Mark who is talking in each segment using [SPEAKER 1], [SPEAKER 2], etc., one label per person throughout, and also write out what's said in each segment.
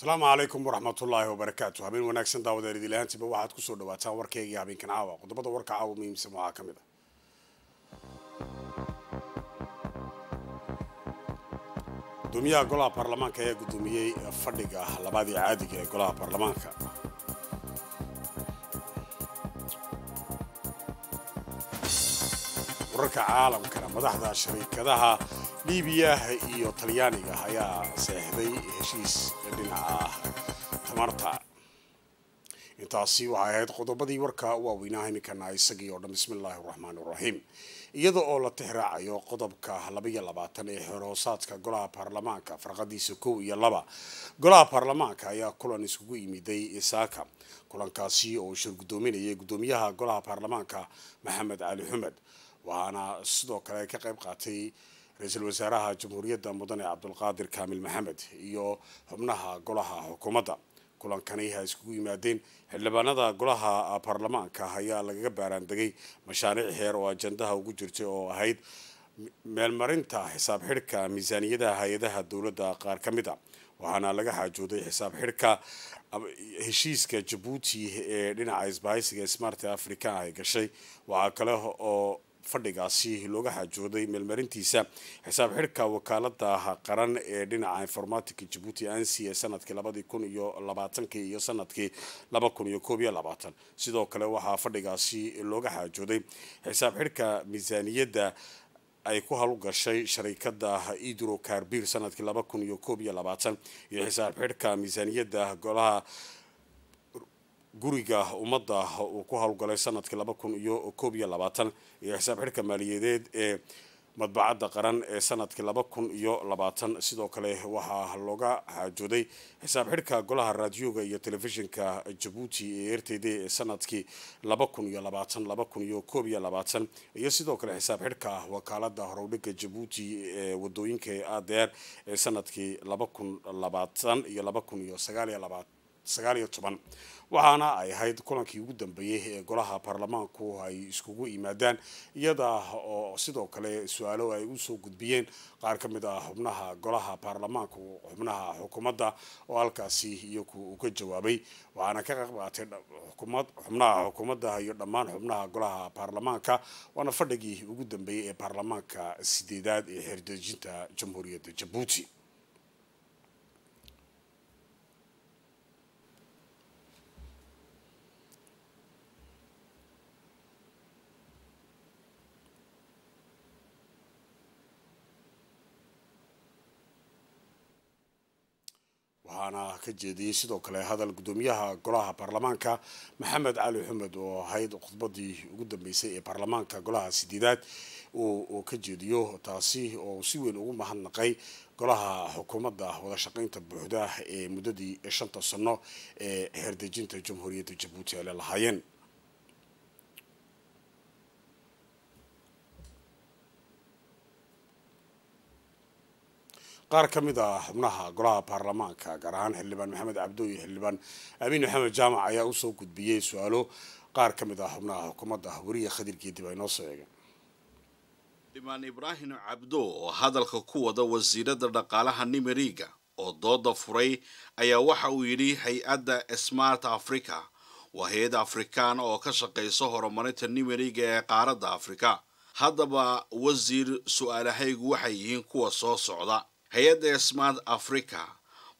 [SPEAKER 1] asalaamu calaykum waraxmatullaahi wabarakaatu habeen wanaagsan daawadeer idil ahaantiba waxaad kusoo dhawaataan warkaygii habeenkan caawa qodobada warka caawa muhiimsan waxaa ka mid a ah. gudoomiyaha golaha baarlamaanka ayaa gudoomiyey fadhiga labaadii caadiga ee golaha baarlamaanka wararka caalamkana madaxda shariikadaha liibiya iyo talyaaniga ayaa seexday heshiis dhinaca ah. tamarta intaasi waxay ahayd qodobadii warka u waaweynaaha iminkana isagii oo dhan bismillaahi raxmaan iraxiim iyada oo la tixraacayo qodobka laba iyo labaatan ee xoroosaadka golaha baarlamaanka farqadiisa kow iyo laba golaha baarlamaanka ayaa kulan isugu yimiday isaaka kulankaasi oo shir guddoominayay guddoomiyaha golaha baarlamaanka maxamed cali xumed waxaana sidoo kale ka qayb qaatay ra-iisul wasaaraha jamhuuriyadda mudane cabdulqaadir kaamil maxamed iyo xubnaha golaha xukuumadda kulankani ha iskugu yimaadeen xildhibaanada golaha baarlamaanka ayaa lagaga baaraandegay mashaariic heer oo ajendaha ugu jirtay oo ahayd meelmarinta xisaab xidhka miisaaniyadaha hay-adaha dowladda qaar ka mid a ah. waxaana laga xaajooday xisaab xidhka heshiiska jabuuti ee dhinaca isbahaysiga smart africa ay gashay waxaa kale oo fadhigaasi looga xaajooday meelmarintiisa xisaab xidhka wakaalada qaran ee dhinaca informatica jabuuti ansi ee sanadkii labadii kun iyo labaatankii iyo sanadkii laba kun iyo koob iyo labaatan sidoo kale waxaa fadhigaasi looga xaajooday xisaab xidhka miisaaniyadda ay ku hawlgashay sharikada idro karbir sanadkii laba kun iyo koob iyo labaatan iyo xisaab xidhka miisaaniyadda golaha guriga umada uu ku howlgalay sanadkii laba kun iyo koob iyo labaatan iyo xisaab xidhka maaliyadeed ee madbacadda qaran ee sanadkii laba kun iyo labaatan sidoo kale waxaa looga xaajooday xisaab xidhka golaha raadiyoga iyo telefishinka jabuuti ee r t d ee sanadkii laba kun iyo labaatan laba kun iyo koob iyo labaatan iyo sidoo kale xisaab xidhka wakaalada horowdhiga jabuuti ee wadooyinka ee a d r ee sanadkii laba kun labaatan iyo laba kun iyo sagaal iyo labaatan sagaal waxaana ay ahayd kulankii ugu dambeeyey ee golaha baarlamaanku ay iskugu yimaadaan iyada oo sidoo kale su-aalo ay u soo gudbiyeen qaar ka mid ah xubnaha golaha baarlamaanku xubnaha xukuumadda oo halkaasi iyagu uga jawaabay waxaana ka qayb qaatay xubnaha xukuumadda iyo dhammaan xubnaha golaha baarlamaanka waana fadhigii ugu dambeeyey ee baarlamaanka sideedaad ee xeerdejinta jamhuuriyadda jabuuti waxaana ka jeediyey sidoo kale hadal guddoomiyaha golaha baarlamaanka maxamed cali xumed oo ahayd khudbadii ugu dambeysay ee baarlamaanka golaha sideedaad uu ka jeediyo taasi oo si weyn ugu mahadnaqay golaha xukuumadda wadashaqeynta shaqaynta buuxda ee muddadii shanta sano ee xeerdejinta jamhuuriyadda jabuuti ay lahaayeen qaar ka mid ah xubnaha golaha baarlamaanka gaar ahaan xildhibaan maxamed cabdo iyo xildhibaan amiin maxamed jaamac ayaa usoo gudbiyey su-aalo qaar ka mid ah xubnaha xukuumadda ah weriya khadir geedib ay noo soo eegeen
[SPEAKER 2] xildhibaan ibraahim cabdo oo hadalka ku wada wasiirada dhaqaalaha nimeriga oo dooda furay ayaa waxa uu yidhi hay-adda smart africa waa hay-ad afrikaan oo ka shaqaysa horumarinta nimeriga ee qaaradda afrika haddaba wasiir su-aalahaygu waxay yihiin kuwa soo socda hay-adda smart africa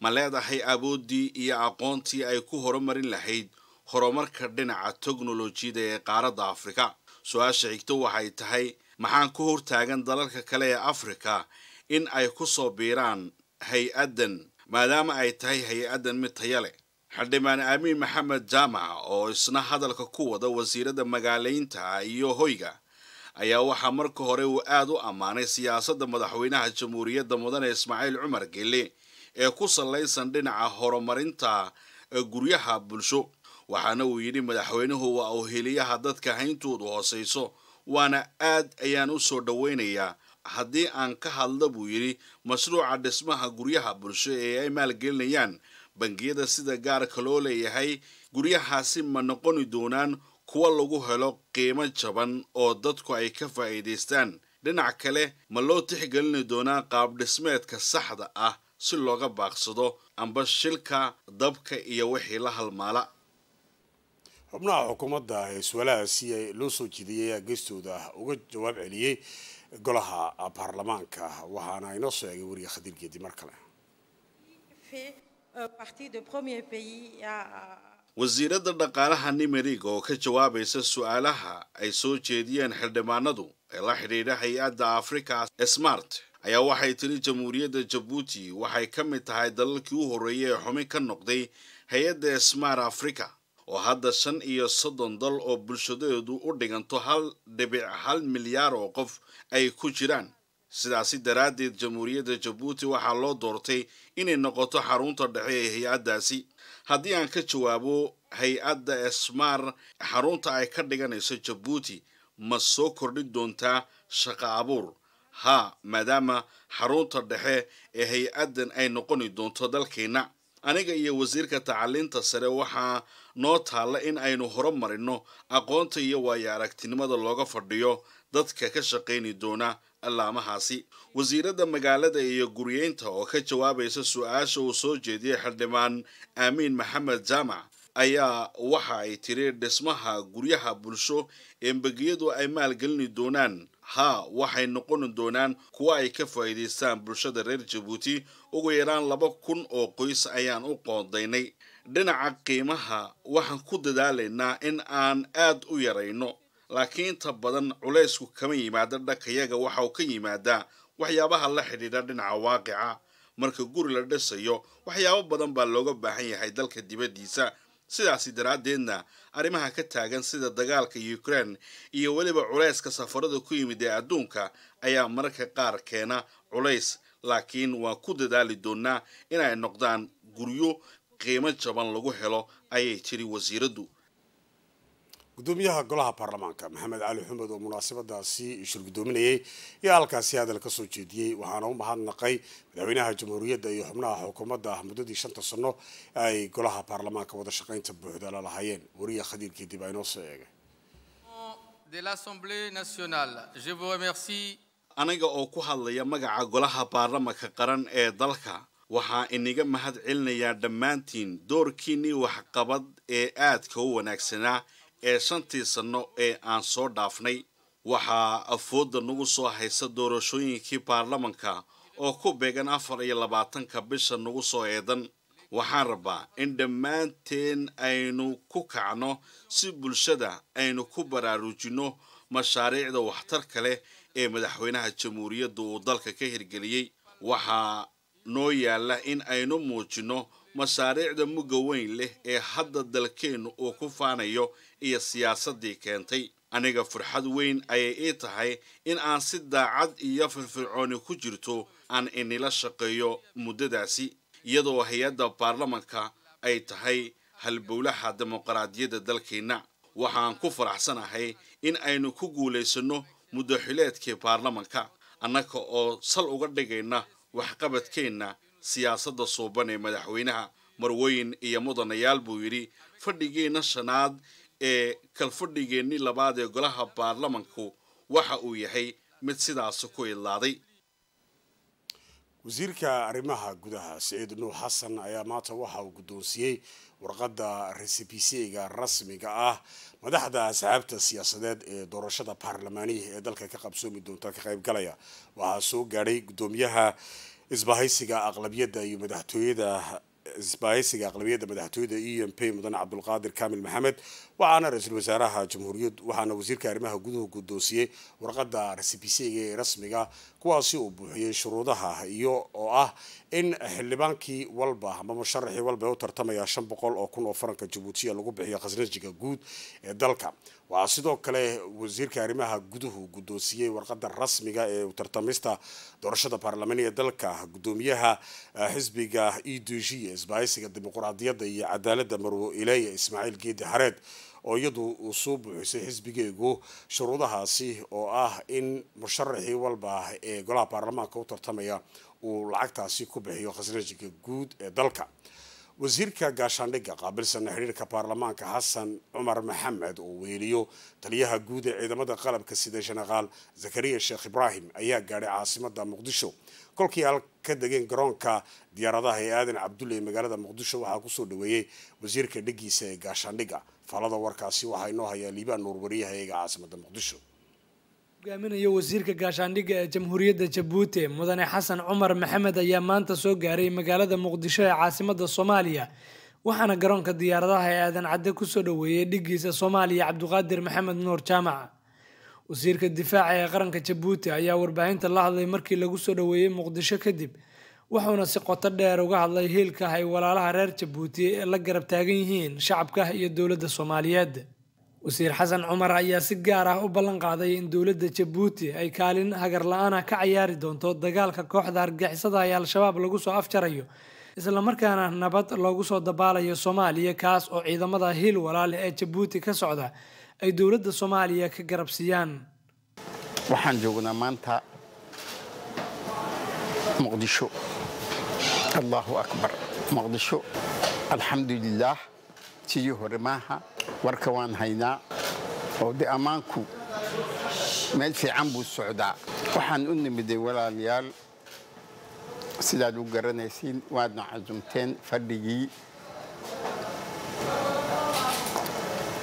[SPEAKER 2] ma leedahay awoodii iyo aqoontii ay ku horumarin lahayd horumarka dhinaca teknolojiyada ee qaaradda afrika su-aasha xigto waxay tahay maxaan ku hortaagan dalalka kale ee afrika in ay ku soo biiraan hay-addan maadaama ay tahay hay-addan mid taya leh xildhibaan aamin maxamed jaamac oo isna hadalka ku wada wasiirada magaalaynta iyo hoyga ayaa waxaa marka hore uu aad u ammaanay siyaasadda madaxweynaha jamhuuriyadda mudane ismaaciil cumar gelle ee ku sallaysan dhinaca horumarinta guryaha bulsho waxaana uu yidhi madaxweynuhu waa uu heliyaha dadka hayntoodu hoosayso waana aad ayaan u soo dhoweynayaa haddii aan ka hadla buu yidhi mashruuca dhismaha guryaha bulsho ee ay maalgelinayaan bangiyada sida gaarka loo leeyahay guryahaasi ma noqoni doonaan kuwa lagu helo qiimo jaban oo dadku ay ka faa'iidaystaan dhinac kale ma loo tixgelini doonaa qaabdhismeedka saxda ah si looga baaqsado amba shilka dabka iyo wixii la halmaala
[SPEAKER 1] xubnaha xukuumadda ee su-aalaha loo soo jiidiyay ayaa geestooda uga jawaab celiyey golaha baarlamaanka waxaana inoo sheegay wariya khadiir geedi mar
[SPEAKER 2] kale wasiiradda dhaqaalaha nimerig oo ka jawaabaysa su-aalaha ay soo jeediyeen xildhibaanadu ee la xidhiidha hay-adda afrika smart ayaa waxay tiri jamhuuriyadda jabuuti waxay ka mid tahay dalalkii u horreeyay ee xumi ka noqday hay-adda smart africa oo hadda shan iyo soddon dal oo bulshadeedu u dhiganto hal dhibic hal milyaar oo qof ay ku jiraan sidaasi daraaddeed jamhuuriyadda jabuuti waxaa loo doortay inay noqoto xarunta dhexe ee hay-addaasi haddii aan ka jawaabo hay-adda esmar xarunta ay ka dhiganayso jabuuti ma soo kordhin doontaa shaqo abuur haa maadaama xarunta dhexe ee hay-addan ay noqoni doonto dalkeenna aniga iyo wasiirka tacaliinta sare waxaa noo taalla in aynu horumarinno aqoonta iyo waayo aragtinimada looga fadhiyo dadka ka shaqayni doona laamahaasi wasiiradda magaalada iyo guriyeynta oo ka jawaabaysa su-aasha uu soo jeediyey xildhibaan aamiin maxamed jaamac ayaa waxa ay tiri dhismaha guryaha bulsho ee mbegiyadu ay maalgelini doonaan haa waxay noqon doonaan kuwa ay ka faa'iidaystaan bulshada reer jabuuti ugu yaraan laba kun oo qoys ayaan u qoodaynay dhinaca qiimaha waxaan ku dadaalaynaa in aan aad u yarayno laakiin inta badan culaysku kama yimaada dhankayaga waxa uu ka yimaadaa waxyaabaha la xidhiidha dhinaca waaqica marka guri la dhisayo waxyaabo badan baa looga baahan yahay dalka dibaddiisa sidaasi daraaddeedna arrimaha ka taagan sida dagaalka ukraine iyo weliba culayska safarada ku yimid ee adduunka ayaa mararka qaar keena culays laakiin waa ku dadaali doonnaa inay noqdaan guryo qiimo jaban lagu helo ayay tiri wasiiraddu gudoomiyaha golaha baarlamaanka
[SPEAKER 1] maxamed cali xumed oo munaasabadaasi shir gudoominayay ayaa halkaasi hadal ka soo jeediyey waxaana u mahadnaqay madaxweynaha jamhuuriyadda iyo xubnaha xukuumadda ah muddadii shanta sano ay golaha baarlamaanka wada shaqaynta buuxda la
[SPEAKER 2] lahayeen wariya khadiirkii dib aynoo soo eegay de l'Assemblée nationale. Je vous remercie. Aniga oo ku hadlaya magaca golaha baarlamanka qaran ee dalka waxaa iniga mahad celinayaa dhammaantiin doorkiinnii waxqabad ee aadka u wanaagsanaa ee shantii sanno ee aan soo dhaafnay waxaa afooda nagu soo haysa doorashooyinkii baarlamanka oo ku beegan afar iyo labaatanka bisha nagu soo eedan waxaan rabaa in dhammaanteen aynu ku kacno si bulshada aynu ku baraarujinno mashaariicda waxtarka leh ee madaxweynaha jamhuuriyadda uu dalka ka hirgeliyey waxaa noo yaalla in aynu muujinno mashaariicda mugga weyn leh ee hadda dalkeennu uu ku faanayo iyo siyaasaddii keentay aniga furxad weyn ayay ii tahay in aan si daacad iyo firfircooni ku jirto aan inila shaqeeyo muddadaasi iyadoo hay-adda baarlamanka ay tahay halbowlaha dimuqraadiyadda dalkeenna waxaan ku faraxsanahay in aynu ku guulaysanno muddaxileedkii baarlamanka annaka oo sal uga dhigayna waxqabadkeenna siyaasadda suuban ee madaxweynaha marweyn iyo mudanayaal buu yidhi fadhigeena shanaad ee kalfadhigeennii labaad ee golaha baarlamanku waxa uu yahay mid sidaas ku idlaaday
[SPEAKER 1] wasiirka arrimaha gudaha saciid nuur xasan ayaa maanta waxa uu guddoonsiiyey warqadda resebisega rasmiga ah madaxda asxaabta siyaasadeed ee doorashada baarlamaaniya ee dalka ka qabsoomi doonta ka qaybgalaya waxaa soo gaadhay guddoomiyaha isbahaysiga aqlabiyada iyo madaxtooyada isbahaysiga aqlabiyada madaxtooyada e m p mudan cabdulqaadir kamil maxamed waxaana ra-iisul wasaaraha jamhuuriyad waxaana wasiirka arrimaha guduhu guddoonsiyey warqadda recipiciga ee rasmiga kuwaasi uu buuxiyey shuruudaha iyo oo ah in xildhibaankii walba ama musharaxii walba ee u tartamaya shan boqol oo kun oo faranka jabuutiya lagu bixiyo khasnajiga guud ee dalka waxaa sidoo kale wasiirka arrimaha guduhu guddoonsiyey warqadda rasmiga ee u tartamista doorashada baarlamani ee dalka guddoomiyaha eh, xisbiga e d g ee isbahaysiga dimuqraadiyadda iyo cadaaladda marwo ileya ismaaciil geedi xareed oo iyadu uu soo buuxisay xisbigeygu shuruudahaasi oo ah in musharaxii walba ee golaha baarlamaanka u tartamaya uu lacagtaasi ku bixiyo khasnaajinka guud ee dalka wasiirka gaashaandhigga qaabilsana xidhiirka baarlamaanka xasan cumar maxamed uu weeliyo taliyaha guud ee ciidamada qalabka sida shanaqaal zakariya sheekh ibraahim ayaa gaadhay caasimada muqdisho kolkii al ka degeen garoonka diyaaradaha ee aadan cabdulle ee magaalada muqdisho waxaa kusoo dhaweeyey wasiirka dhigiisa ee gaashaandhigga falada warkaasi waxaa inoo hayaa liibaan nuur wariyahayaga caasimada muqdisho
[SPEAKER 3] hogaaminaya wasiirka gaashaandhigga ee jamhuuriyadda jabuuti mudane xasan cumar maxamed ayaa maanta soo gaaray magaalada muqdisho ee caasimada soomaaliya waxaana garoonka diyaaradaha ee aadan cadde kusoo dhoweeyey dhiggiisa soomaaliya cabduqaadir maxamed nuur jaamac wasiirka difaaca ee qaranka jabuuti ayaa warbaahinta la hadlay markii lagu soo dhoweeyey muqdisho kadib wuxuuna si qoto dheer uga hadlay hiilkah ay walaalaha reer jabuuti la garab taagan yihiin shacabka iyo dowladda soomaaliyeed wasiir xasan cumar ayaa si gaar ah u ballan qaaday in dowladda jabuuti ay kaalin hagar la-aanah ka cayaari doonto dagaalka kooxda argixisada ee al-shabaab lagu soo afjarayo islamarkaana nabad loogu soo dabaalayo soomaaliya kaas oo ciidamada hiil walaale ee jabuuti ka socda ay dowladda soomaaliya ka garabsiiyaan
[SPEAKER 4] waxaan joognaa maanta muqdisho allahu akbar muqdisho alxamdulilaah sidii hore maaha warka waan haynaa oo de ammaanku meel fiican buu socdaa waxaan u nimiday walaalayaal sidaad u garanaysiin waadna casumteen fadhigii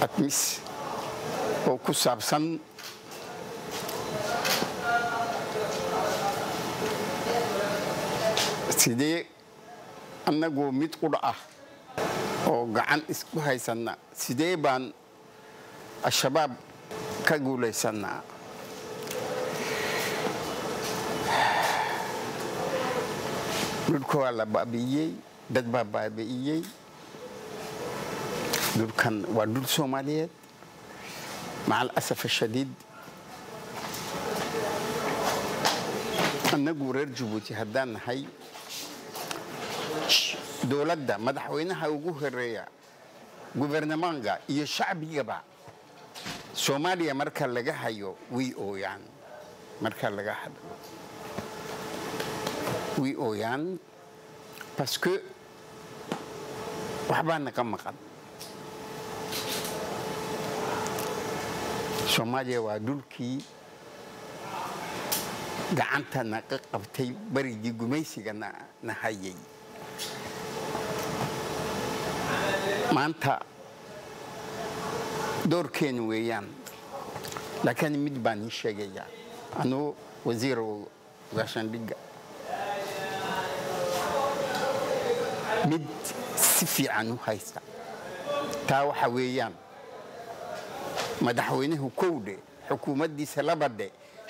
[SPEAKER 4] admis oo ku saabsan sidee annagu mid qudh ah oo gacan isku haysana sidee baan al-shabaab ka guulaysanaa dhulka waa la baabi'iyey dad baa baabi'iyey dhulkan waa dhul soomaaliyeed maca alasaf ashadiid annagu reer jabuuti haddaan nahay dowladda madaxweynaha ugu horeeya gubernamanka iyo shacbigaba soomaaliya marka laga hayo way ooyaan marka laga hadlo way ooyaan parce waxbaa naqa maqan soomaaliya waa dhulkii gacanta naga qabtay berigii gumaysiga na hayay maanta doorkeenu weeyaan laakiin mid baan ii sheegayaa anuu wasiir gashandhiga mid si fiican u haysta taa waxa weeyaan madaxweynuhu kowdhe xukuumaddiisa labadhe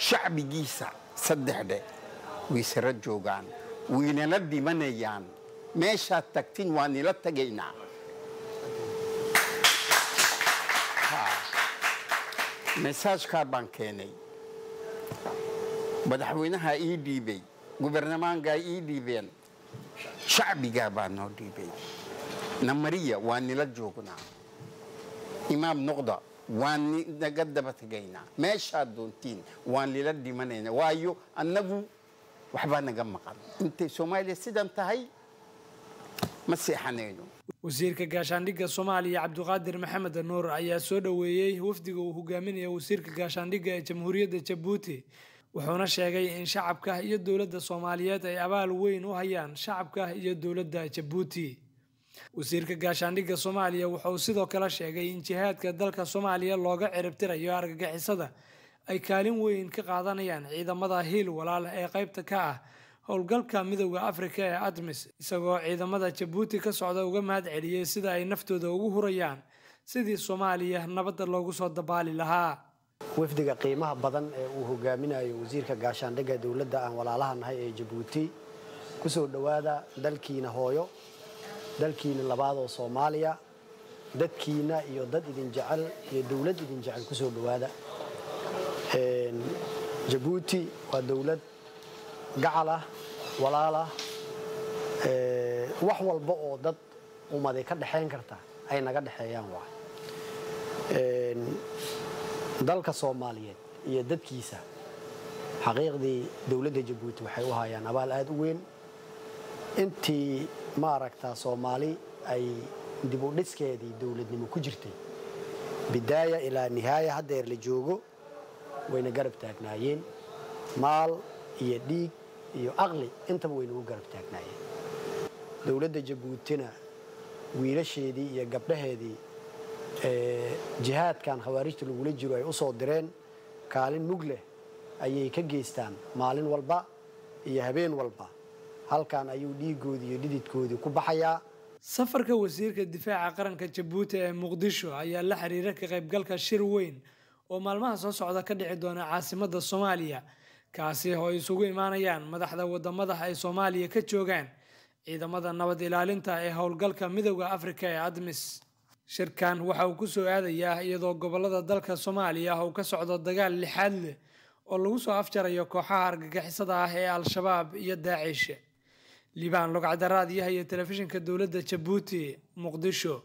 [SPEAKER 4] shacbigiisa saddexdhe way joogaan waynala dhimanayaan meeshaad tagtin waa nila tagaynaa mesaajkaa baan keenay madaxweynaha ii dhiibay gubernamangaa ii dhiibeen shacbigaa baa noo dhiibay namariya waa nila joognaa imaam noqda waan naga daba tegaynaa meeshaad doontiin waan lila dhimanaynaa waayo annagu waxbaa naga maqan intay soomaaliya sidan tahay ma seexanayno
[SPEAKER 3] wasiirka gaashaandhigga soomaaliya cabdiqaadir maxamed nuur ayaa soo dhoweeyey wafdiga uu hogaaminaya wasiirka gaashaandhigga ee jamhuuriyadda jabuuti wuxuuna sheegay in shacabka iyo dowladda soomaaliyeed ay abaal weyn u hayaan shacabka iyo dowladda jabuuti wasiirka gaashaandhigga soomaaliya wuxuu sidoo kale sheegay in jihaadka dalka soomaaliya looga ciribtirayo argagixisada ay kaalin weyn ka qaadanayaan ciidamada hiil walaal ee qaybta ka ah howlgalka midowda afrika ee admis isagoo ciidamada jabuuti ka socda uga mahad celiyey sida ay naftooda ugu hurayaan sidii soomaaliya nabadda loogu soo dabaali lahaa
[SPEAKER 5] wafdiga qiimaha badan ee uu hogaaminayo wasiirka gaashaandhigga dowladda aan walaalaha nahay ee jabuuti ku soo dhowaada dalkiina hooyo dalkiina labaadoo soomaaliya dadkiina iyo dad idin jecel iyo dowlad idin jecel ku soo dhowaada jabuuti waa dowlad gacal ah walaala eh, wax walba oo dad ummadi ka dhexayn karta ay naga dhexeeyaan waa dalka soomaaliyeed iyo dadkiisa xaqiiqdii dowladda jabuuti waxay u hayaan abaal aad u weyn intii maaragtaa soomaali ay dibudhiskeedii dowladnimo ku jirtay bidaaya ilaa nihaaya haddeer la joogo wayna garab taagnaayeen maal iyo dhiig iyo aqli intaba waynagu garab taagnaayeen dowladda jabuutina wiilasheedii iyo gabdhaheedii jihaadkan khawaarijta lagula jiro ay usoo direen kaalin mug leh ayay ka geystaan maalin walba iyo habeen walba halkan ayuu dhiiggoodii
[SPEAKER 3] iyo dhididkoodii ku baxayaa safarka wasiirka difaaca qaranka jabuuti ee muqdisho ayaa la xiriira ka qaybgalka shir weyn oo maalmaha soo socda ka dhici doona caasimadda soomaaliya kaasi oo isugu imaanayaan madaxda wadamada ay soomaaliya ka joogaan ciidamada nabad ilaalinta ee howlgalka midooda afrika ee admis shirkan waxa uu ku soo aadayaa iyadoo gobollada dalka soomaaliya uu ka socdo dagaal lixaad leh oo lagu soo afjarayo kooxaha argagixisada ah ee al-shabaab iyo daacish liibaan lugcadaraad iyo telefishinka dowladda jabuuti muqdisho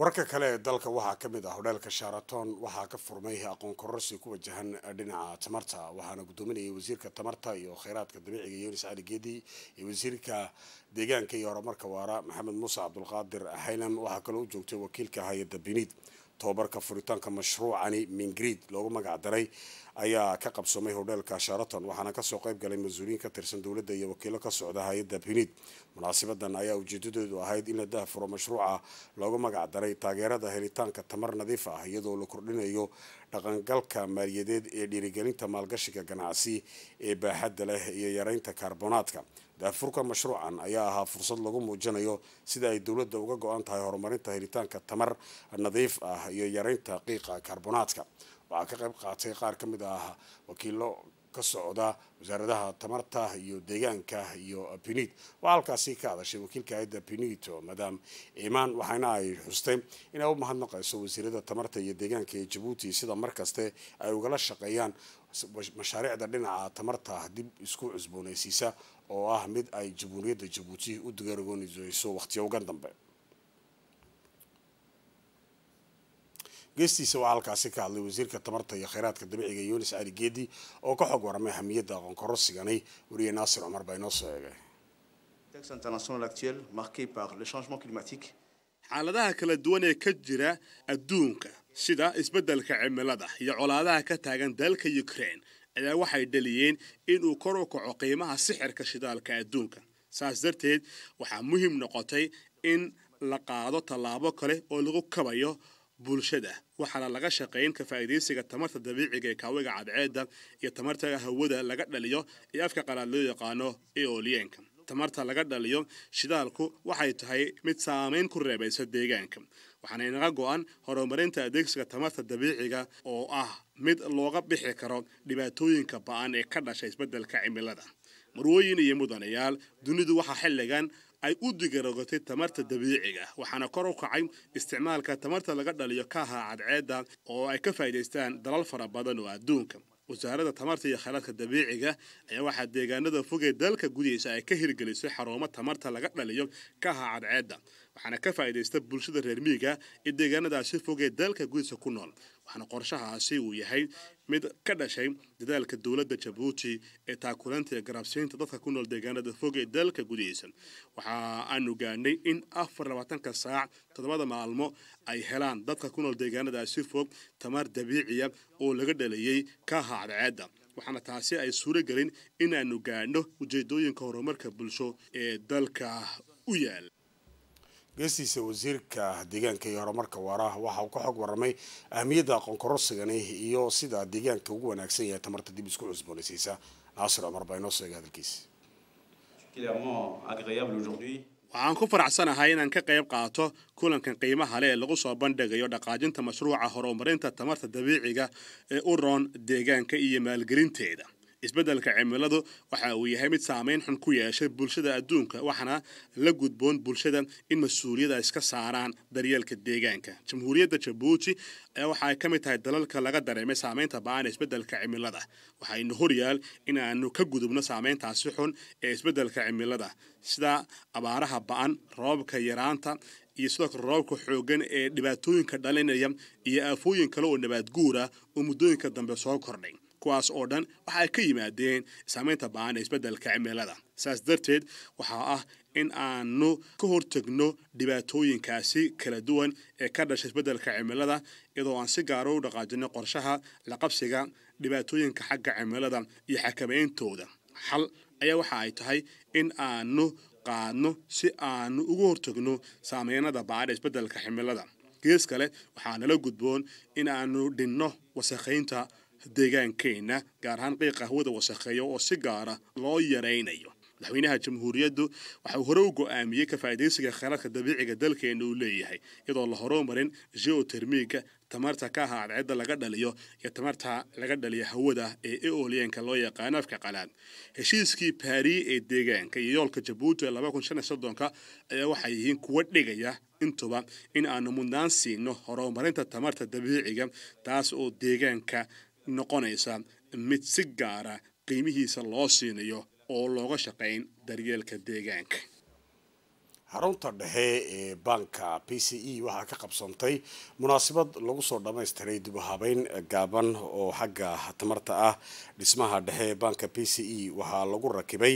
[SPEAKER 1] wararka kale ee dalka waxaa ka mid ah hodheelka shaaratoon waxaa ka furmay aqoon kororsi ku wajahan dhinaca tamarta waxaana guddoominayay wasiirka tamarta iyo kheyraadka dabiiciga yunis cali geedi iyo wasiirka deegaanka iyo horumarka waara maxamed muuse cabdulqaadir haylam waxaa kaloo u joogtay wakiilka hay-adda biniid tobabarka furitaanka mashruucani mingrid loogu magac daray ayaa ka qabsamay hodheelka sharaton waxaana kasoo qayb galay mas-uuliyiin ka tirsan dowladda iyo wakiilo ka socda hay-adda biniid munaasabadan ayaa ujeedadeedu ahayd in la daahfuro mashruuca loogu magac daray taageerada helitaanka tamar nadiif ah iyadoo la kordhinayo dhaqangalka maaliyadeed ee dhiirigelinta maalgashiga ganacsi ee baaxadda leh iyo yareynta kaarbonaadka daahfurka mashruucan ayaa ahaa fursad lagu muujinayo sida ay dowladda uga go-an tahay horumarinta helitaanka tamar nadiif ah iyo yareynta qiiqa kaarbonaadka waxaa ka qayb qaatay qaar ka mid ah wakiilo ka socda wasaaradaha tamarta iyo deegaanka iyo pinit waxaa halkaasi ka hadashay wakiilka hay-adda pinito madam imaan waxayna ay xustay inay u mahadnaqayso wasiirada tamarta iyo deegaanka ee jabuuti sida mar kaste ay ugala shaqeeyaan mashaariicda dhinaca tamarta dib isku cusbooneysiisa oo ah mid ay jumhuuriyadda jabuuti u digarogoonayso wakhtiyo ugan dambe geestiisa waxaa halkaasi ka hadlay wasiirka tamarta iyo kheyraadka dabiiciga yunis cali geedi oo ka xog waramay ahamiyadda aqoon-karo weriye naasir cumar baa inoo soo eegay
[SPEAKER 6] xaaladaha kala duwan ee ka jira adduunka sida isbeddelka cimilada iyo colaadaha ka taagan dalka ukrein ayaa waxay dhaliyeen inuu kor u kaco qiimaha sixirka shidaalka adduunka saas darteed waxaa muhiim noqotay in la qaado tallaabo kale oo lagu kabayo bulshada waxaana laga shaqayn ka faa'iidaysiga tamarta dabiiciga ah ee kaawiga cadceedda iyo tamarta hawada laga dhaliyo ee afka qalaad loo yaqaano eolyenka tamarta laga dhaliyo shidaalku waxay tahay mid saamayn ku reebaysa deegaanka waxaana inaga go-an horumarinta adeegsiga tamarta dabiiciga ah oo ah mid looga bixi karo dhibaatooyinka ba-an ee ka dhasha isbeddelka cimilada marwooyin iyo mudanayaal dunidu waxaa xilligan ay u digarogatay tamarta dabiiciga waxaana kor u kacay isticmaalka tamarta laga dhaliyo kaaha cadceedda oo ay ka faa'iidaystaan dalal fara badan oo adduunka wasaaradda tamarta iyo kheyraadka dabiiciga ayaa waxaa deegaanada fogee dalka gudihiisa ay ka hirgelisay xarumo tamarta laga dhaliyo kaaha cadceedda waxaana ka faa'iidaysta bulshada reer miyiga ee deegaanadaasi fogee dalka gudihiisa ku nool waxaana qorshahaasi uu yahay mid ka dhashay dadaalka dowladda jabuuti ee taakulaanta iyo garaabsiinta dadka ku nool deegaanada fog ee dalka gudihiisa waxa aan gaanay in afar labaatanka saac todobada maalmo ay helaan dadka ku nool deegaanadaasi fog tamar dabiiciya oo laga dhaliyey kaha cadceedda waxaana taasi ay suuro gelin inaanu gaadhno ujeedooyinka horumarka bulsho ee dalka
[SPEAKER 1] u yaal geestiisa wasiirka deegaanka iyo horumarka waara waxa uu ka xog waramay ahmiyadda aqoon iyo sida deegaanka ugu wanaagsan yahay tamarta dib isku cusboonaysiisa naasir cumar baa inoo sheegay hadalkiisa
[SPEAKER 6] waxaan ku faraxsanahay inaan ka qayb qaato kulankan qiimaha leh ee lagu soo bandhigayo dhaqaajinta mashruuca horumarinta tamarta dabiiciga ah ee u roon deegaanka iyo maalgelinteeda isbedelka cimiladu waxa uu yahay mid saameyn xun ku yeeshay bulshada adduunka waxaana la gudboon bulshada in mas-uuliyada iska saaraan daryeelka deegaanka jamhuuriyadda jabuuti waxa ay ka mid tahay dalalka laga dareemay saameynta ba-an isbeddelka cimilada waxaa horyaal in aanu ka gudubno saameyntaasi xun ee isbeddelka cimilada sida abaaraha ba-an roobabka yaraanta iyo sidoo kale roobabka xoogan ee dhibaatooyinka dhalinaya iyo aafooyin kale oo nabaadguura oo muddooyinka dambe soo kordhay kuwaas oo dhan waxa ay ka yimaadeen saamaynta baahan ee isbeddelka cimilada saas darteed waxaa ah in aanu ka hortegno dhibaatooyinkaasi kala duwan ee ka dhasha isbeddelka cimilada iyadoo aan si gaaro ah u dhaqaajinay qorshaha laqabsiga dhibaatooyinka xagga cimilada iyo xakamayntooda xal ayaa waxa ay tahay in aanu qaadno si aanu ugu hortegno saameynada baadha isbeddelka cimilada gees kale waxaa nala gudboon in aanu dhinno wasakaynta deegaankeenna gaar ahaan qiiqa hawada wasakheeya oo si gaara loo yaraynayo madaxweynaha jamhuuriyaddu waxa uu hore u go'aamiyey ka faa'idaysiga kheyraadka dabiiciga dalkeenna uu leeyahay iyadoo la horumarin geotermiga tamarta ka aha cadceedda laga dhaliyo iyo tamarta laga dhaliya hawada ee eolyenka loo yaqaano afka qalaad heshiiskii baari ee deegaanka iyo yoolka jabuuti ee ayaa waxay yihiin kuwa dhigaya intuba in aanu mudnaan siino horumarinta tamarta dabiiciga taas oo deegaanka noqonaysa mid si gaara ah qiimihiisa loo siinayo oo looga shaqayn daryeelka deegaanka xarunta dhexe ee banka p c e waxaa ka
[SPEAKER 1] qabsantay munaasabad lagu soo dhamaystiray dib habeyn gaaban oo xagga tamarta ah dhismaha dhexe ee banka p c e waxaa lagu rakibay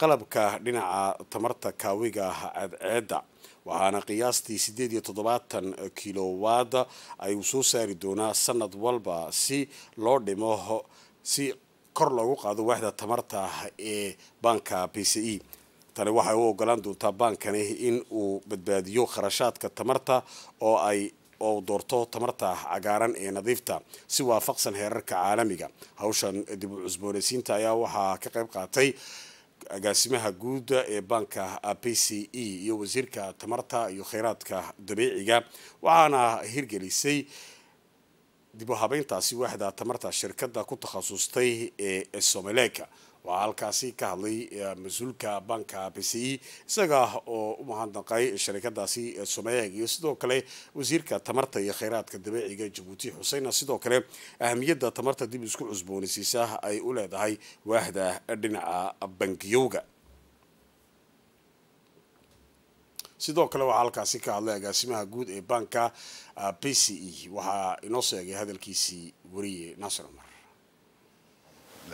[SPEAKER 1] qalabka dhinaca tamarta kaawiga ah, cadceedda waxaana qiyaastii sideed iyo toddobaatan kilowaada ayuu soo saari doonaa sanad walba si loo dhimo si kor loogu qaado waaxda tamarta ee banka b c e tani waxay u ogolaan doontaa bankani in uu badbaadiyo kharashaadka tamarta oo ay oo doorto tamarta cagaaran ee nadiifta si waafaqsan heerarka caalamiga hawshan dib u cusboonaysiinta ayaa waxaa ka qayb qaatay agaasimaha guud ee banka b c e iyo wasiirka tamarta iyo kheyraadka dabiiciga waxaana hirgelisay dib u habeyntaasi waaxda tamarta shirkadda ku takhasustay ee somaleka waa halkaasi ka hadlay mas-uulka banka b c e isaga oo u mahadnaqay sharikadaasi someeg iyo sidoo kale wasiirka tamarta iyo kheyraadka dabeeciga jabuuti xuseyna sidoo kale ahamiyadda tamarta dib isku cusboonaysiisa ay u leedahay waahda dhinaca bangiyowga sidoo kale waxaa halkaasi ka hadlay agaasimaha guud ee banka b c e waxaa inoo sheegay hadalkiisii wariye nasar cumar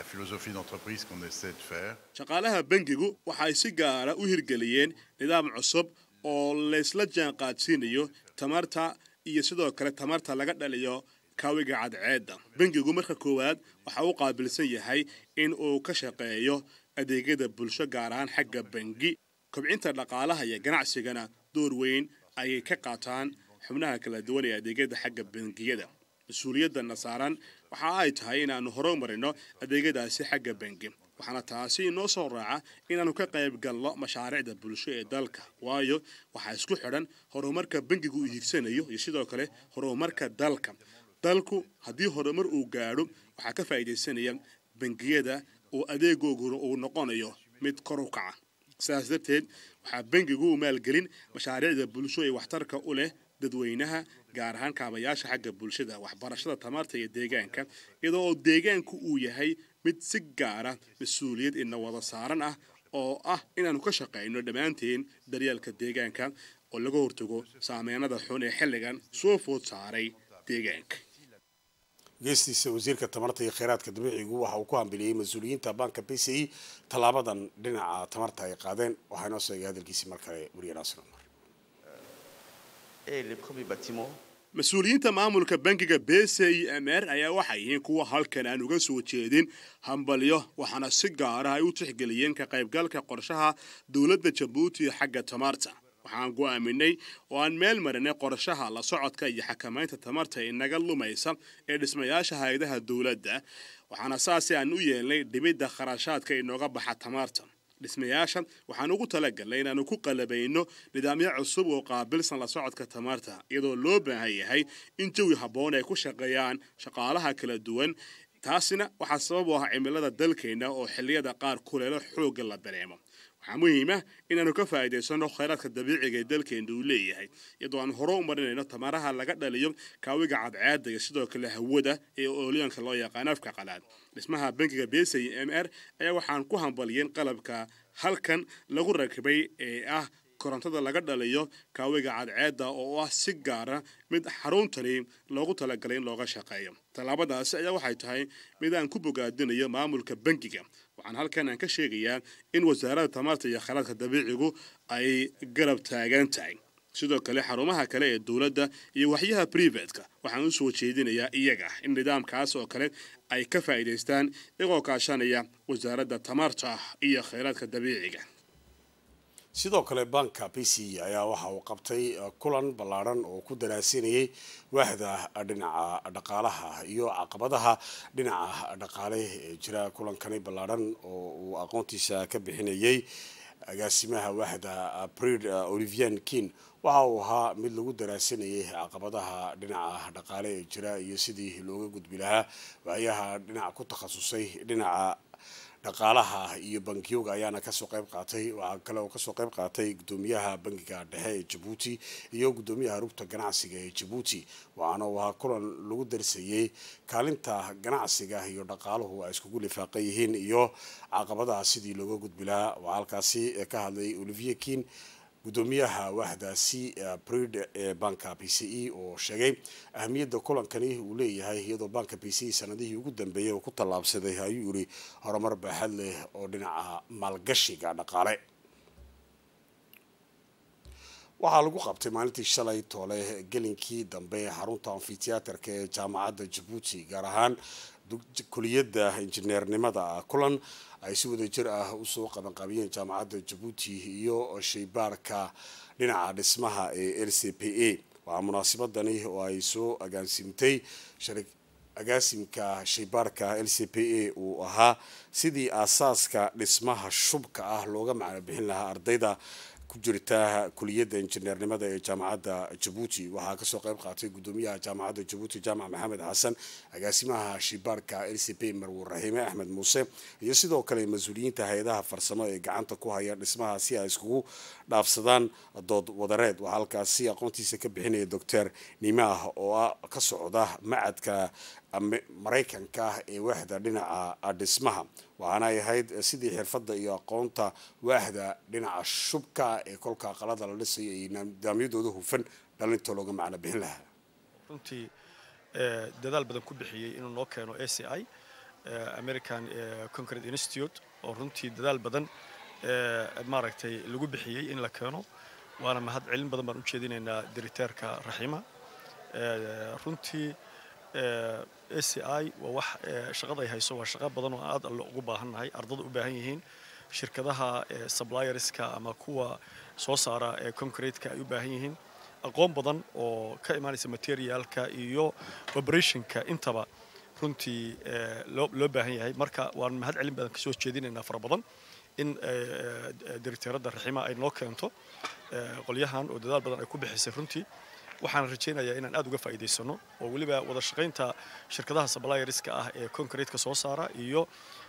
[SPEAKER 1] la philosophie d'entreprise qu'on essaie de faire.
[SPEAKER 6] shaqaalaha bangigu waxa ay si gaara ah u hirgeliyeen nidaam cusub oo laysla jaanqaadsiinayo tamarta iyo sidoo kale tamarta laga dhaliyo kawiga cadceedda bangigu marka koowaad waxa uu qaabilsan yahay in uu ka shaqeeyo adeegyada bulsho gaar ahaan xagga bangi kobcinta dhaqaalaha iyo ganacsigana door weyn ayay ka qaataan xubnaha kala duwan ee adeegyada xagga bangiyada mas-uuliyadana saaran waxa ay tahay inaannu horumarino adeegyadaasi xagga bangi waxaana taasi inoo soo raaca inaannu ka qayb galno mashaariicda bulsho ee dalka waayo waxaa isku xidhan horumarka bangigu uu hiigsanayo iyo sidoo kale horumarka dalka dalku haddii horumar uu gaadho waxaa ka faa'iidaysanaya bangiyada oo adeegooguna uu noqonayo mid kor u kaca sidaas darteed waxaa bangigu u maalgelin mashaariicda bulsho ee waxtarka u leh dadweynaha gaar ahaan kaabayaasha xagga bulshada waxbarashada tamarta iyo deegaanka iyadoo oo deegaanku uu yahay mid si gaara ah mas-uuliyad ina wada saaran ah oo ah inaanu ka shaqayno dhammaanteen daryeelka deegaanka oo laga hortago saameynada xun ee xilligan soo food saaray deegaanka
[SPEAKER 1] geestiisa wasiirka tamarta iyo kheyraadka dabiicigu waxa uu ku hambaliyey mas-uuliyiinta banka b c e tallaabadan dhinaca tamarta ay qaadeen waxaa
[SPEAKER 6] inoo sheegay hadalkiisii mar kale wariye naasir cumar mas-uuliyiinta maamulka bankiga b c bese m r ayaa waxay yihiin kuwa halkan aan uga soo jeedin hambalyo waxaana si gaara ah ay u tixgeliyeen ka qaybgalka qorshaha dowladda jabuuti xagga tamarta waxaan aaminay oo aan meel marinay qorshaha la socodka iyo xakamaynta tamarta inaga lumaysa ee dhismayaasha hay-adaha dowladda waxaana saasi aan u yeelnay dhibidda kharashaadka inooga baxa tamarta dhismayaasha waxaan ugu talagalnay inaannu ku qalabayno nidaamyo cusub oo qaabilsan la socodka tamarta iyadoo loo baahan yahay in jawi habboon ay ku shaqeeyaan shaqaalaha kala duwan taasina waxaa sabab u ah cimilada dalkeenna oo xilliyada qaar kuleelo xoogga la dareemo waxaa muhiima inaanu ka faa'iidaysanno khayraadka dabiiciga ee dalkeenna uu leeyahay iyadoo aan hore u marinayno tamaraha laga dhaliyo kaawiga cadceadda sidoo kale hawada ee oolyaanka loo yaqaan afka qalaad dhismaha b besay m r ayaa waxaan ku hambaliyeen qalabka halkan lagu rakibay ee ah korontada laga dhaliyo kaawiga cadceedda oo ah si gaara mid xaruntani loogu talagalay in looga shaqeeyo tallaabadaasi ayaa waxay tahay mid aan ku bogaadinayo maamulka bangiga وعن هالكان ان كشيغيا ان وزارة تمارت يا خلاك الدبيعيقو اي قرب تاقان تاين سيدوك اللي حرومها كلاي الدولادة اي وحيها بريفاتك وحان اسو تشيدين يا ايقا ان ندام كاسو كلاي اي كفا ايديستان ايقو كاشان يا وزارة تمارتا اي خيرات الدبيعيقا
[SPEAKER 1] sidoo kale banka b c e ayaa waxa uu qabtay uh, kulan ballaadhan oo ku daraasinayay waaxda dhinaca dhaqaalaha iyo caqabadaha dhinaca dhaqaale ee jira kulankani ballaadhan oo uu aqoontiisa ka bixinayay agaasimaha waaxda brid uh, uh, olivian kin waxa uu ahaa mid lagu daraasinayay caqabadaha dhinaca dhaqaale ee jira iyo sidii looga gudbi lahaa waayaha dhinaca ku takhasusay dhinaca dhaqaalaha ah iyo bankiyoga ayaana kasoo qeyb qaatay waxaa kale oo kasoo qeyb qaatay guddoomiyaha bankiga dhexe ee jabuuti iyo guddoomiyaha rugta ganacsiga ee jabuuti waxaana uu kulan lagu darsayey kaalinta ganacsiga iyo dhaqaaluhu ay iskugu lifaaqan yihiin iyo caqabadaha sidii looga gudbilahaa waa halkaasi ee ka hadlay olivier kin gudoomiyaha c brid ee banka b c e oo sheegay ahamiyadda kulankani uu leeyahay iyadoo banka b c e sanadihii ugu dambeeyay oo ku tallaabsaday ayuu yihi horumar baaxad leh oo dhinaca maalgashiga dhaqaale waxaa lagu qabtay maalintii shalay toole gelinkii dambe xarunta amfiteaterka ee jaamacadda jabuuti gaar ahaan kuliyada injineernimada ah. kulan ay si wadajir ah usoo qabanqaabiyeen jaamacadda jabuuti iyo shaybaarka dhinaca dhismaha ee l c p a waxaa munaasabadani oo ay soo agaansimtay shari agaasimka shaybaarka l c p a uu ahaa sidii aasaaska dhismaha shubka ah looga macno lahaa ardayda ku jirta kuliyadda injineernimada ee jaamacadda jabuuti waxaa kasoo qeyb qaatay gudoomiyaha jaamacadda jabuuti jaamac maxamed xasan agaasimaha shibaarka l c b marwur rahiime axmed muuse iyo sidoo kale mas-uuliyiinta hay-adaha farsamo ee gacanta ku haya dhismaha si ay iskugu dhaafsadaan dood wadareed waxaa halkaasi aqoontiisa ka bixinaya doctor nimaah oo ah ka socda macadka maraykanka ah ee waaxda dhinaca dhismaha waxaana ay ahayd sidii xirfadda iyo aqoonta waaxda dhinaca shubka ee kolka aqalada la dhisayo iyo nidaamyadooda hufan dhalinta looga macno bixin
[SPEAKER 7] lahaa runtii dadaal badan ku bixiyey inuu noo keeno a c i american concrete institute oo runtii dadaal badan maaragtay lagu bixiyey in la keeno waana mahad celin badan baan u jeedinaynaa diriteerka raxima runtii a c i waa wax shaqada ay hayso waa shaqo badan oo aad alle ugu baahannahay ardada u baahan yihiin shirkadaha sublierska ama kuwa soo saara ee concrete-ka ay u baahan yihiin aqoon badan oo ka imaanaysa materialka iyo operationka intaba runtii loo baahan yahay marka waan mahad celin badan kasoo jeedinaynaa fara badan in direkteeradda raxima ay noo keento qolyahan oo dadaal badan ay ku bixisay runtii waxaan rajaynayaa inaan aad uga faa'iidaysano oo weliba wada shaqaynta shirkadaha supplierska ah ee concrete-ka soo saara iyo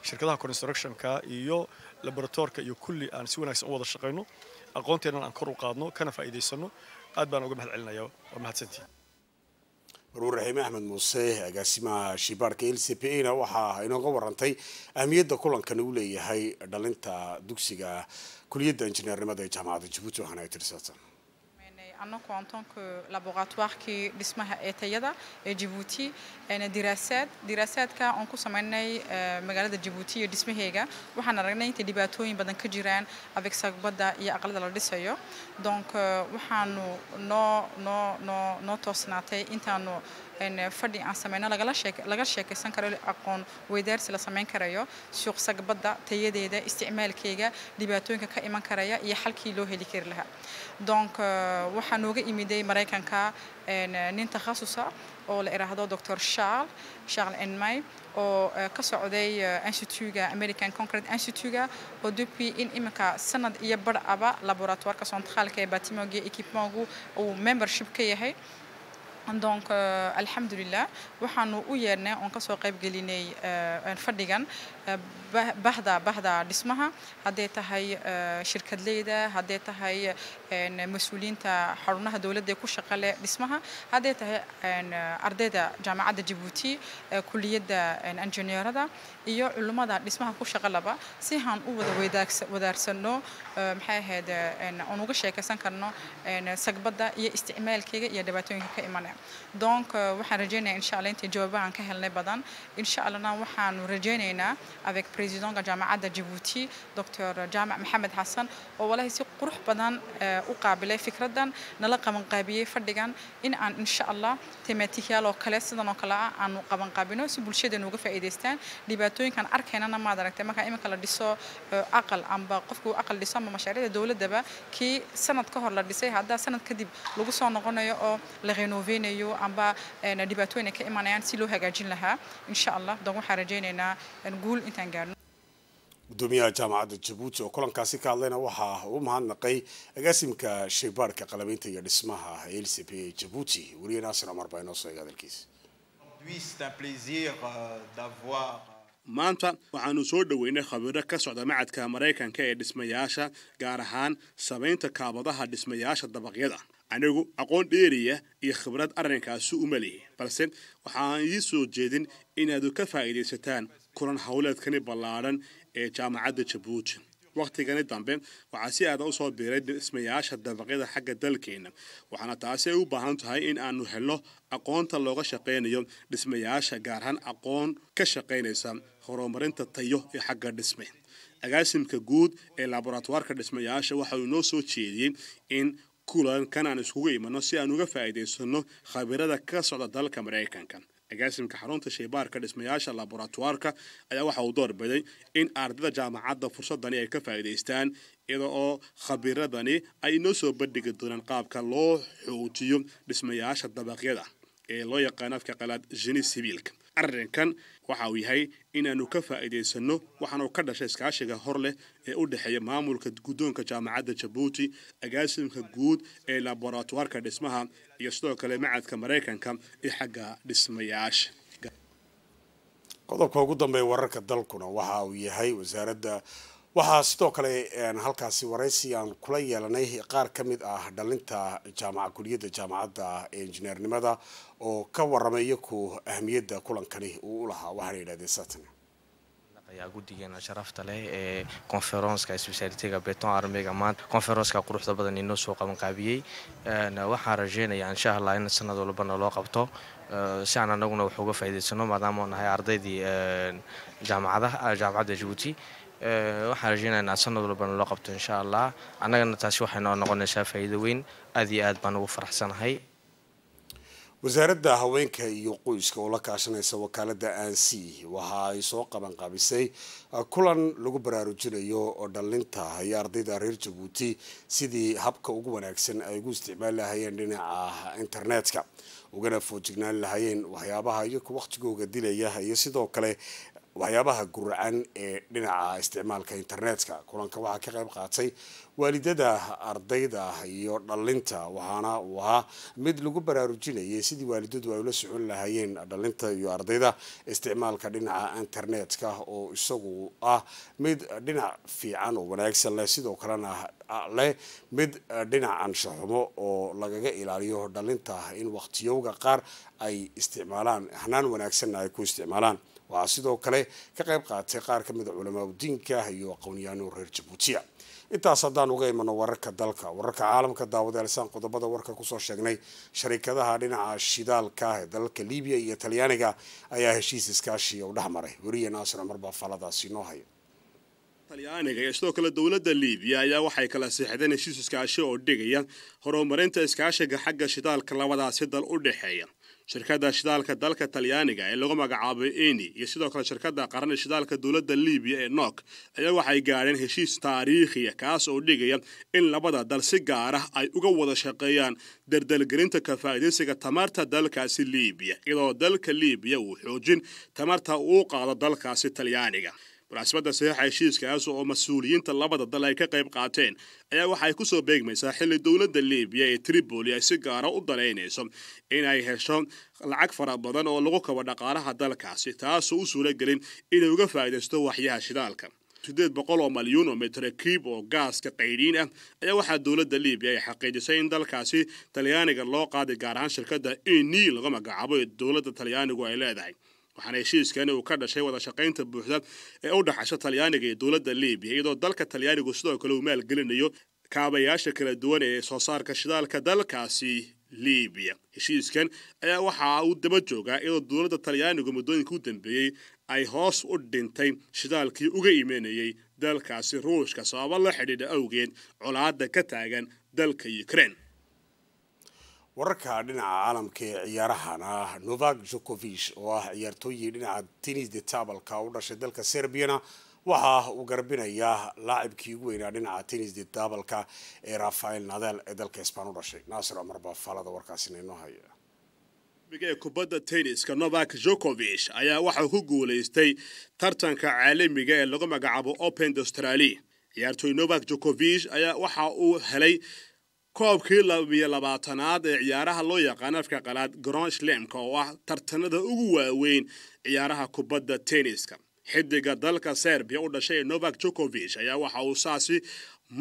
[SPEAKER 7] shirkadaha construction-ka iyo laboratorka iyo kulli aan si wanaagsan u wada shaqayno aqoonteennana aan kor u qaadno kana faa'iidaysano aad baan uga mahadcelinayaa waa mahadsantihin
[SPEAKER 1] maruur raxiime axmed muuse agaasimaha shirbaarka l c p a na waxaa inooga warantay ahmiyadda kulankani uu leeyahay dhalinta dugsiga kuliyadda injineernimada ee jaamacadda jabuuti waxaana ay tirsaatan
[SPEAKER 8] annagu en tant que laboratoire-kii dhismaha ee tayada ee Djibouti ayna diraasaad diraasaadka aan ku sameynay magaalada Djibouti iyo dhismaheega waxaan aragnay intay dhibaatooyin badan ka jiraan adeegsagbada iyo aqalada la dhisayo donc waxaanu noo noo noo noo toosnaatay intaanu ان فردي ان سمينا لغا شيك لغا شيك سان كارو اقون ويدر سلا سمين كارايو سوق سق بدا تيديدا استعمال كيغا ديباتون كا ايمان كارايا اي حلكي لو هلي كير لها دونك وحا نوغا ايميداي مريكان كا ان نين تخصصا او لارهدو دكتور شارل شارل ان ماي او كسعودي انستيتوغا امريكان كونكريت انستيتوغا او دوبي ان ايمكا سند يبر ابا لابوراتوار كسونتخال كي باتيموغي ايكيبمونغو او ممبرشيب كيهي donc euh, alhamdulillah waxaanu u yeernay oon ka soo qayb gelinay fadhigan بحدا بحدا لسمها هدي تهي آه، شركة ليدا هدي تهي إن آه، مسؤولين تا حرونا هدول آه، دي كوش قلة لسمها هدي تهي إن أرددا جامعة جيبوتي كلية دا إن إنجنيرة دا إيو علماء دا لسمها كوش قلة با سيهان أو دا ويدارس ودارسنو محي هدا إن أنوغ شيء كسان كرنو إن سقبة دا إيه استعمال كي يدباتون كي إيمانه donc waxaan rajeynayaa insha allah intay jawaabahan ka helnay badan insha allahna waxaanu rajeynaynaa avec présidentka jaamacadda jabuuti doctor jaamac maxamed xasan oo walahi si qurux badan u qaabilay fikraddan nala qabanqaabiyey fadhigan in aan insha allah temaatiikyaal oo kale sidan oo kale ah aanu qabanqaabino si bulshadeenu uga faa'iidaystaan dhibaatooyinkan arkaynana maad aragtay markaa iminka la dhiso aqal amba qofkuu aqal dhiso ama mashaariicda dowladdaba kii sanad ka hor la dhisay haddaa sanad kadib lagu soo noqonayo oo la renoveynayo amba eh, dhibaatooyina ka imanayaan si loo hagaajin lahaa insha allah dan waxaan rajaynaynaa guul intaan gaarno
[SPEAKER 1] gudoomiyaha jaamacadda jabuuti oo kulankaasi ka hadlayna waxaa uu mahadnaqay agaasimka shaybaarhka qalabeynta iyo dhismaha l c p ee jabuuti weliya
[SPEAKER 6] naasir cumar baa inoo soo hadalkiisa maanta waxaanu soo dhoweynay khabiiro ka socda macadka maraykanka ee dhismayaasha gaar ahaan samaynta kaabadaha dhismayaasha dabaqyada anigu aqoon dheeriya iyo khibrad arrinkaasi uma lehi balse waxaan ii soo jeedin inaad ka faa'iidaysataan kulan howleedkani ballaadhan ee jaamacadda jabuuti wakhtigani dambe waxaa si aada usoo biiray dhismayaasha dabaqyada xagga dalkeena waxaana taasi ay u baahan tahay in aanu helno aqoonta looga shaqaynayo dhismayaasha gaarhaan aqoon ka shaqaynaysa horumarinta tayo ee xagga dhisme agaasimka guud ee laboratoarka dhismayaasha waxa uu inoo soo jeediyey in kulan kan aan iskugu imano si aan uga faa'iidaysano khabirada ka socda dalka maraykankan agaasimka xarunta shaybaarka dhismayaasha laboratoirka ayaa waxa uu door biday in ardayda jaamacadda fursadani ay ka faa'iidaystaan iyada oo khabiradani ay inoo soo bandhigi doonaan qaabka loo xoojiyo dhismayaasha dabaqyada ee loo yaqaan afka qalaad jini sibiilka arrinkan waxa uu yahay inaanu ka faa'iidaysano waxaanu ka dhashay iskaashiga hor leh ee u dhexeeya maamulka guddoonka jaamacadda jabuuti agaasimka guud ee laboratoirka dhismaha iyo sidoo kale macadka maraykanka ee xagga dhismayaasha
[SPEAKER 1] qodobka ugu dambeeya wararka dalkuna waxa uu yahay wasaaradda waxaa sidoo kale halkaasi waraysi aan kula yeelanay qaar ka mid ah dhalinta jaamaca kuliyadda jaamacadda injineernimada oo ka waramaya ku ahmiyadda kulankani uu u lahaa waxaana yidhahdeen saatan
[SPEAKER 3] ayaa guddigeena sharafta leh ee konferonska isbisaaliteega beton armega maanta konferonska quruxda badan inoo soo qabanqaabiyey waxaan rajeynayaa insha allah in sanad walbana loo qabto si aan anaguna wax uga faa'iidaysano maadaama nahay ardaydii jaamacada jaamacadda jibuuti Eh, waxaan rajeynaynaa sanad walba loo qabto insha allah annagana taasi waxay noo noqonaysaa faa'iido weyn aad iyo aad baan ugu faraxsanahay
[SPEAKER 1] wasaaradda haweenka iyo qoyska oo la kaashanaysa wakaaladda c waxa ay soo qaban qaabisay ah, kulan lagu baraarujinayo dhallinta iyo ardayda reer jabuuti sidii habka ugu wanaagsan ay ugu isticmaali lahaayeen dhinaca internetka ugana foojignaan lahaayeen waxyaabaha iyaku wakhtigooga dilaya iyo sidoo kale waxyaabaha guracan ee dhinaca isticmaalka internetka kulanka waxaa ka qeyb qaatay waalidada ardayda iyo dhalinta waxaana uu ahaa mid lagu baraarujinayay sidii waalidadu ay ula socon lahaayeen dhalinta iyo ardayda isticmaalka dhinaca internetka oo isagu ah mid dhinac fiican oo wanaagsan leh sidoo kalena ah leh mid dhinac anshaxumo oo lagaga ilaaliyo dhalinta in waqtiyowga qaar ay isticmaalaan hanaan wanaagsanna ay ku isticmaalaan waxaa sidoo kale ka qayb qaatay qaar kamid a ah culamaauddiinka iyo aqoonyahanuu reer jabuutiya intaas haddaan uga imano wararka dalka wararka caalamka daawadeelsaan qodobada warka kusoo sheegnay sharikadaha dhinaca shidaalka ee dalalka liibiya iyo talyaaniga ayaa heshiis iskaashiya u dhexmaray weriya naasir cumar baa faladaasi noo haya
[SPEAKER 6] talyaaniga iyo sidoo kale dowladda liibiya ayaa waxay kala seexdeen heshiis iskaashi oo dhigaya horumarinta iskaashiga xagga shidaalka labadaasi dal u dhexeeya shirkadda shidaalka dalka talyaaniga ee lagu magacaabay eni iyo sidoo kale shirkadda qaran ee shidaalka dowladda libiya ee nok ayaa waxay gaadheen heshiis taariikhiya kaas oo dhigaya in labada dal si gaarah ay uga wada shaqeeyaan dardelgelinta ka faa'idaysiga tamarta dalkaasi libiya iyadoo dalka libiya uu xoojin tamarta uu qaado dalkaasi talyaaniga warcasbada saxiixa heshiiskaas oo mas-uuliyiinta labada dal ay ka qayb qaateen ayaa waxaay kusoo beegmaysaa xili dowlada liibiya ee tripoli ay si gaara ah u in ay hesho lacag fara badan oo lagu kabo dhaqaalaha dalkaasi taasoo u suuragelin inay uga faa'iidaysto waxyaha shidaalka sideed boqol oo malyuun oo mitre mitarakiib oo gaaska qaydiin ah ayaa waxaa dowladda liibiya ay xaqiijisay in dalkaasi talyaaniga loo qaaday gaar ahaan shirkadda eni e lagu magacaabo ee dowladda talyaanigu ay leedahay waxaana heshiiskani uu ka dhashay wada shaqaynta buuxda ee u dhaxasha talyaaniga iyo dowladda libiya iyadoo dalka talyaanigu sidoo kale uu maalgelinayo kaabayaasha kala duwan ee soo saarka shidaalka dalkaasi libiya heshiiskan ayaa waxaa uu daba joogaa iyadoo dowladda talyaanigu muddooyinka u dambeeyey ay hoos u dhintay shidaalkii uga imanayay dalkaasi ruushka sababo la xidhiidha awgeed colaada ka taagan dalka ukrein
[SPEAKER 1] wararka dhinaca caalamka ee ciyaarahana novak jokovich oo ah ciyaartooyii dhinaca tinisda taabalka u dhashay dalka serbiana waxaa uu garbinayaa laacibkii ugu weynaa dhinaca tinisda taabalka ee rafael nadel ee dalka hisbaan u dhashay naasir cumar baa faalada warkaasina inoo haya
[SPEAKER 6] ee kubadda tenniska novak jokovich ayaa waxaa ku guuleystay tartanka caalamiga ee lagu magacaabo open d australia ciyaartooy novak jokovich ayaa waxa uu helay koobkii labiyo labaatanaad ee ciyaaraha loo yaqaan afka qalaad gronslemka oo ah tartanada ugu waaweyn ciyaaraha kubadda tenniska xidiga dalka serbiya u dhashay novak jokovich ayaa waxa uu saasi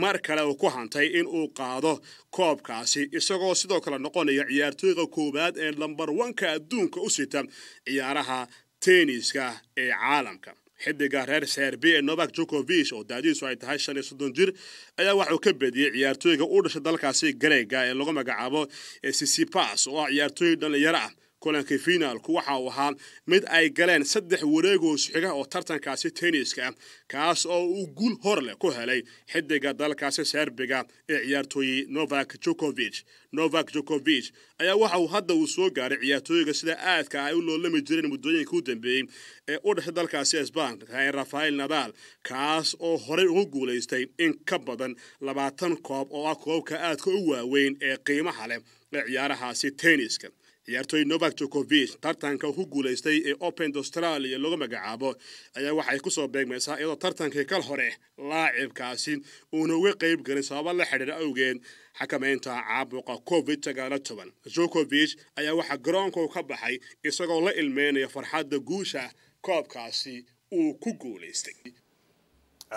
[SPEAKER 6] mar kale uu ku hantay in uu qaado koobkaasi isagoo sidoo kale noqonaya ciyaartooyga koowaad ee lambar wanka adduunka u sita ciyaaraha tenniska ee caalamka xidiga reer serbi ee novak jokovich oo daadiisu ay tahay shan iyo soddon jir ayaa waxauu ka bediyey ciyaartooyga u dhashay dalkaasi gareega ee lagu magacaabo sisipas oo ah ciyaartooy dhalinyaro ah kulankii finaalku waxa uu ahaa mid ay galeen saddex wareeg hoosxiga oo tartankaasi tenniska ah, kaas oo uu guul hor leh ku helay xidiga dalkaasi serbiga ee ciyaartooyey novak jokovich novak jokovich ayaa waxa uu hadda uu soo gaaray ciyaartooyiga sida aadka ay ah u loolami jireen muddooyinka u dambeeyey ee u dhexay dalkaasi isbaanka ee rafael nadaal kaas oo horay ugu guulaystay in ka badan labaatan koob oo ah koobka aadka u waaweyn ee qiimaha leh ee ciyaarahaasi tenniska ciyaartooy novak jokovich tartanka ugu guulaystay ee open australia lagu magacaabo ayaa waxay kusoo beegmaysaa iyadoo tartankii kal hore laacibkaasi uuna uga qeyb gelin sababa la xidhiira awgeed xakamaynta caabuqa covid sagaalo toban jokovich ayaa waxaa garoonkau ka baxay isagoo la ilmeynaya farxadda guusha koobkaasi uu
[SPEAKER 1] ku guulaystay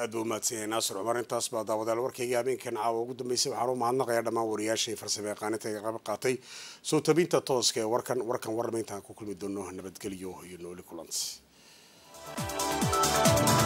[SPEAKER 1] aad baa u mahadsanyahay naasir cumar intaas baa daawadaal warkayga habeenkan caawa ugu dambeysay waxaan u mahadnaqayaa dhammaan wariyaashii farsamo yaqaanintayga qayb qaatay soo tabinta tooska ee warkan warkan warmayntaan ku kulmi doono nabadgelyo iyo nooli kulanti